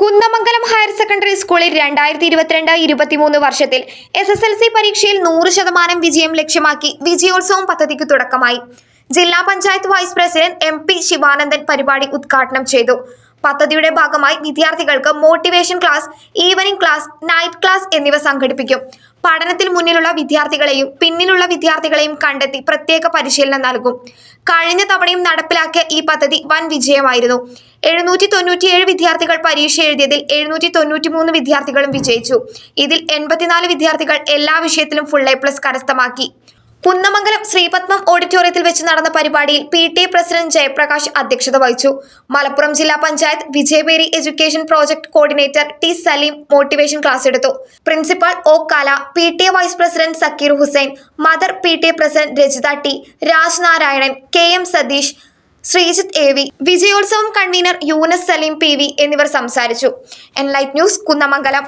Kunnamangalam higher secondary സ്കൂളിൽ രണ്ടായിരത്തി ഇരുപത്തിരണ്ട് ഇരുപത്തിമൂന്ന് വർഷത്തിൽ എസ് എസ് എൽ സി പരീക്ഷയിൽ നൂറ് ശതമാനം വിജയം ലക്ഷ്യമാക്കി വിജയോത്സവം പദ്ധതിക്ക് തുടക്കമായി ജില്ലാ panchayat vice president M P Sivanandan പരിപാടി ഉദ്ഘാടനം ചെയ്തു പദ്ധതിയുടെ ഭാഗമായി വിദ്യാർത്ഥികൾക്ക് motivation class evening class night class എന്നിവ സംഘടിപ്പിക്കും പഠനത്തിൽ മുന്നിലുള്ള വിദ്യാർത്ഥികളെയും പിന്നിലുള്ള വിദ്യാർത്ഥികളെയും കണ്ടെത്തി പ്രത്യേക പരിശീലനം നൽകും കഴിഞ്ഞ തവണയും നടപ്പിലാക്കിയ ഈ പദ്ധതി വൻ വിജയമായിരുന്നു എഴുന്നൂറ്റി തൊണ്ണൂറ്റിയേഴ് വിദ്യാർത്ഥികൾ പരീക്ഷ എഴുതിയതിൽ എഴുന്നൂറ്റി തൊണ്ണൂറ്റി മൂന്ന് വിദ്യാർത്ഥികളും വിജയിച്ചു ഇതിൽ എൺപത്തിനാല് വിദ്യാർത്ഥികൾ എല്ലാ വിഷയത്തിലും ഫുൾ എ പ്ലസ് കരസ്ഥമാക്കി കുന്നമംഗലം ശ്രീപത്മം ഓഡിറ്റോറിയത്തിൽ വെച്ച് നടന്ന പരിപാടിയിൽ പി ടി പ്രസിഡന്റ് ജയപ്രകാശ് അധ്യക്ഷത വഹിച്ചു മലപ്പുറം ജില്ലാ panchayat Vijayaperi education project coordinator T Salim motivation class എടുത്തു principal O Kala P T A vice president Zakir Hussain mother P T A president Rajitha T Raj Narayanan K M Satish Sreejith A V Vijayotsavam convener Yunus Salim P V എന്നിവർ സംസാരിച്ചു എൻലൈറ്റ് ന്യൂസ് കുന്നമംഗലം